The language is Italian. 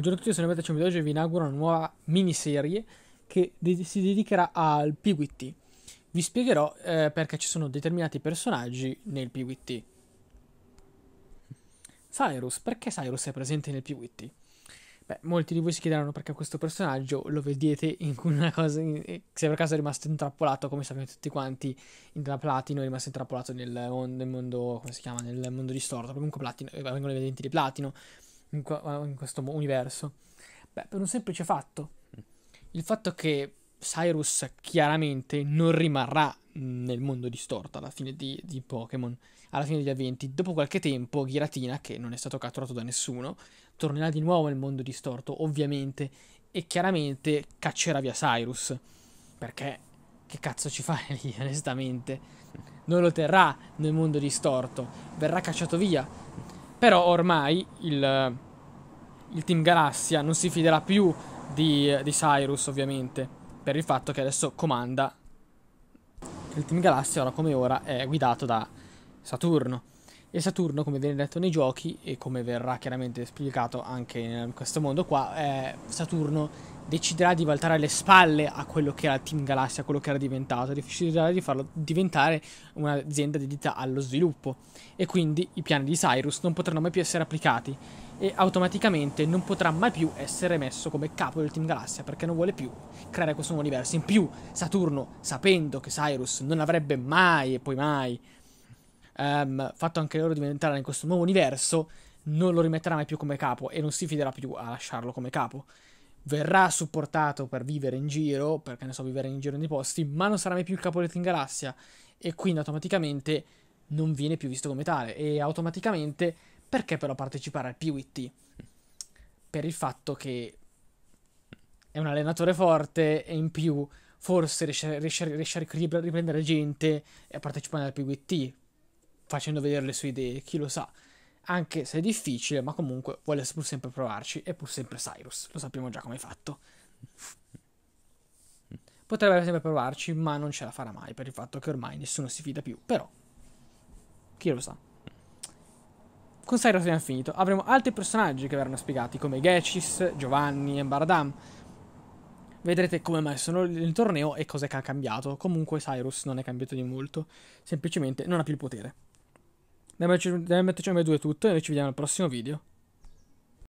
Buongiorno a tutti, sono Beata Ciambidoge e vi inauguro una nuova miniserie che de- si dedicherà al PWT. Vi spiegherò eh, perché ci sono determinati personaggi nel PWT. Cyrus, perché Cyrus è presente nel PWT? Beh, molti di voi si chiederanno perché questo personaggio lo vedete in una cosa. In, se per caso è rimasto intrappolato, come sapete tutti quanti, in Platino è rimasto intrappolato nel, nel mondo. come si chiama? Nel mondo distorto. Comunque Platino, eh, vengono gli eventi di Platino in, eh, in questo universo? Beh, per un semplice fatto. Il fatto che Cyrus chiaramente non rimarrà nel mondo distorto alla fine di, di, Pokémon, alla fine degli avventi. Dopo qualche tempo, Giratina, che non è stato catturato da nessuno, tornerà di nuovo nel mondo distorto, ovviamente, e chiaramente caccerà via Cyrus. Perché che cazzo ci fa lì, onestamente? Non lo terrà nel mondo distorto, verrà cacciato via. Però ormai il, il Team Galassia non si fiderà più di, di Cyrus, ovviamente, per il fatto che adesso comanda. Il Team Galassia, ora come ora, è guidato da Saturno. E Saturno, come viene detto nei giochi e come verrà chiaramente spiegato anche in questo mondo qua, eh, Saturno deciderà di voltare le spalle a quello che era Team Galassia, a quello che era diventato, deciderà di farlo diventare un'azienda dedicata allo sviluppo e quindi i piani di Cyrus non potranno mai più essere applicati e automaticamente non potrà mai più essere messo come capo del Team Galassia perché non vuole più creare questo nuovo universo. In più, Saturno, sapendo che Cyrus non avrebbe mai e poi mai um, fatto anche loro diventare in questo nuovo universo, non lo rimetterà mai più come capo e non si fiderà più a lasciarlo come capo. Verrà supportato per vivere in giro, perché ne so, vivere in giro nei posti, ma non sarà mai più il capo di in galassia e quindi automaticamente non viene più visto come tale e automaticamente perché però partecipare al PWT? Per il fatto che è un allenatore forte e in più forse riesce, riesce, riesce a riprendere gente e a partecipare al PWT facendo vedere le sue idee, chi lo sa. Anche se è difficile, ma comunque vuole pur sempre provarci, è pur sempre Cyrus, lo sappiamo già come è fatto. Potrebbe sempre provarci, ma non ce la farà mai per il fatto che ormai nessuno si fida più, però chi lo sa. Con Cyrus abbiamo finito, avremo altri personaggi che verranno spiegati, come Gechis, Giovanni e Baradam. Vedrete come mai sono nel torneo e cosa ha cambiato. Comunque Cyrus non è cambiato di molto, semplicemente non ha più il potere. Nel momento ci abbiamo due tutto e noi ci vediamo al prossimo video.